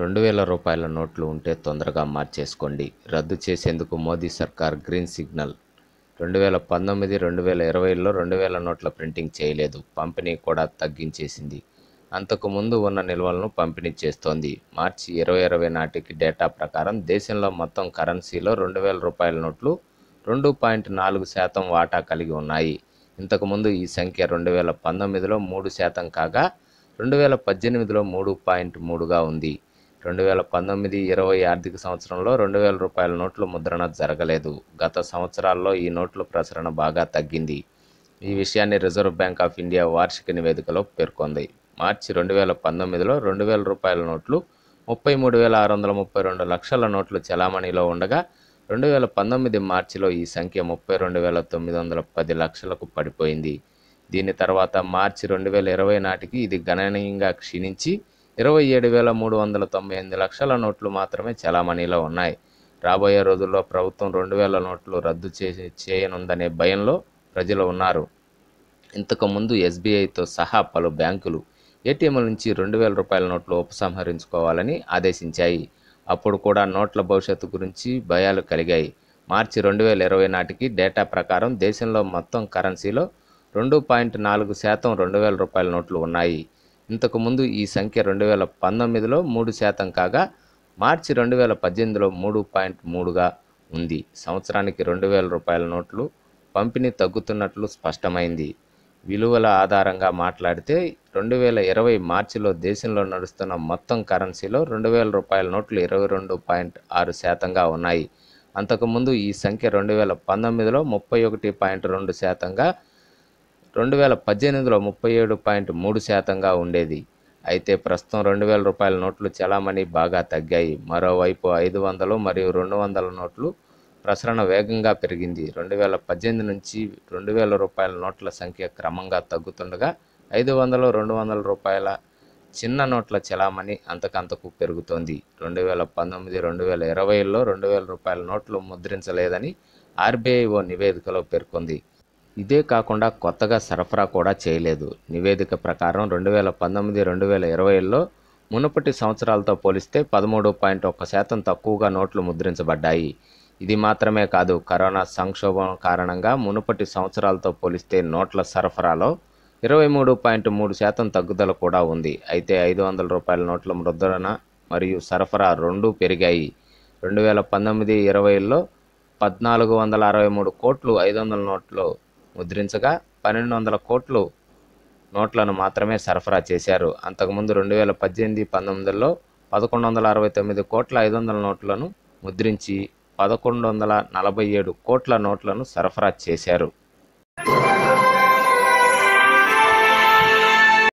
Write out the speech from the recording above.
రెండు వేల రూపాయల నోట్లు ఉంటే తొందరగా మార్చేసుకోండి రద్దు చేసేందుకు మోదీ సర్కార్ గ్రీన్ సిగ్నల్ రెండు వేల పంతొమ్మిది రెండు వేల ఇరవైలో రెండు వేల నోట్ల ప్రింటింగ్ చేయలేదు పంపిణీ కూడా తగ్గించేసింది అంతకుముందు ఉన్న నిల్వలను పంపిణీ చేస్తోంది మార్చి ఇరవై ఇరవై నాటికి డేటా ప్రకారం దేశంలో మొత్తం కరెన్సీలో రెండు వేల రూపాయల నోట్లు రెండు పాయింట్ నాలుగు శాతం వాటా కలిగి ఉన్నాయి ఇంతకుముందు ఈ సంఖ్య రెండు వేల పంతొమ్మిదిలో మూడు శాతం కాగా రెండు వేల పద్దెనిమిదిలో మూడు పాయింట్ మూడుగా ఉంది రెండు వేల పంతొమ్మిది ఇరవై ఆర్థిక సంవత్సరంలో రెండు వేల రూపాయల నోట్ల ముద్రణ జరగలేదు గత సంవత్సరాల్లో ఈ నోట్ల ప్రసరణ బాగా తగ్గింది ఈ విషయాన్ని రిజర్వ్ బ్యాంక్ ఆఫ్ ఇండియా వార్షిక నివేదికలో పేర్కొంది మార్చి రెండు వేల పంతొమ్మిదిలో రెండు వేల రూపాయల నోట్లు ముప్పై మూడు వేల ఆరు వందల ముప్పై రెండు లక్షల నోట్లు చలామణిలో ఉండగా రెండు వేల పంతొమ్మిది మార్చిలో ఈ సంఖ్య ముప్పై రెండు వేల తొమ్మిది వందల పది లక్షలకు పడిపోయింది దీని తర్వాత మార్చి రెండు వేల ఇరవై నాటికి ఇది గణనీయంగా క్షీణించి ఇరవై ఏడు వేల మూడు వందల తొంభై ఎనిమిది లక్షల నోట్లు మాత్రమే చలామణిలో ఉన్నాయి రాబోయే రోజుల్లో ప్రభుత్వం రెండు వేల నోట్లు రద్దు చేసి చేయనుందనే భయంలో ప్రజలు ఉన్నారు ఇంతకుముందు ఎస్బీఐతో సహా పలు బ్యాంకులు ఏటీఎంల నుంచి రెండు వేల రూపాయల నోట్లు ఉపసంహరించుకోవాలని ఆదేశించాయి అప్పుడు కూడా నోట్ల భవిష్యత్తు గురించి భయాలు కలిగాయి మార్చి రెండు వేల ఇరవై నాటికి డేటా ప్రకారం దేశంలో మొత్తం కరెన్సీలో రెండు పాయింట్ నాలుగు శాతం రెండు వేల రూపాయల నోట్లు ఉన్నాయి ఇంతకుముందు ఈ సంఖ్య రెండు వేల పంతొమ్మిదిలో మూడు శాతం కాగా మార్చి రెండు వేల పద్దెనిమిదిలో మూడు పాయింట్ మూడుగా ఉంది సంవత్సరానికి రెండు వేల రూపాయల నోట్లు పంపిణీ తగ్గుతున్నట్లు స్పష్టమైంది విలువల ఆధారంగా మాట్లాడితే రెండు వేల ఇరవై మార్చిలో దేశంలో నడుస్తున్న మొత్తం కరెన్సీలో రెండు వేల రూపాయల నోట్లు ఇరవై రెండు పాయింట్ ఆరు శాతంగా ఉన్నాయి అంతకుముందు ఈ సంఖ్య రెండు వేల పంతొమ్మిదిలో ముప్పై ఒకటి పాయింట్ రెండు శాతంగా రెండు వేల పద్దెనిమిదిలో ముప్పై ఏడు పాయింట్ మూడు శాతంగా ఉండేది అయితే ప్రస్తుతం రెండు వేల రూపాయల నోట్లు చలామణి బాగా తగ్గాయి మరోవైపు ఐదు వందలు మరియు రెండు వందల నోట్లు ప్రసరణ వేగంగా పెరిగింది రెండు వేల పద్దెనిమిది నుంచి రెండు వేల రూపాయల నోట్ల సంఖ్య క్రమంగా తగ్గుతుండగా ఐదు వందలు రెండు వందల రూపాయల చిన్న నోట్ల చలామణి అంతకంతకు పెరుగుతోంది రెండు వేల పంతొమ్మిది రెండు వేల ఇరవైలో రెండు వేల రూపాయల నోట్లు ముద్రించలేదని ఆర్బీఐ ఓ నివేదికలో పేర్కొంది ఇదే కాకుండా కొత్తగా సరఫరా కూడా చేయలేదు నివేదిక ప్రకారం రెండు వేల పంతొమ్మిది రెండు వేల ఇరవైలో మునుపటి సంవత్సరాలతో పోలిస్తే పదమూడు పాయింట్ ఒక్క శాతం తక్కువగా నోట్లు ముద్రించబడ్డాయి ఇది మాత్రమే కాదు కరోనా సంక్షోభం కారణంగా మునుపటి సంవత్సరాలతో పోలిస్తే నోట్ల సరఫరాలో ఇరవై మూడు పాయింట్ మూడు శాతం తగ్గుదల కూడా ఉంది అయితే ఐదు వందల రూపాయల నోట్ల ముద్రణ మరియు సరఫరా రెండూ పెరిగాయి రెండు వేల పంతొమ్మిది ఇరవైలో పద్నాలుగు వందల అరవై మూడు కోట్లు ఐదు వందల నోట్లు ముద్రించగా పన్నెండు వందల కోట్లు నోట్లను మాత్రమే సరఫరా చేశారు అంతకుముందు రెండు వేల పద్దెనిమిది పంతొమ్మిదిలో పదకొండు వందల అరవై తొమ్మిది కోట్ల ఐదు వందల నోట్లను ముద్రించి పదకొండు వందల నలభై ఏడు కోట్ల నోట్లను సరఫరా చేశారు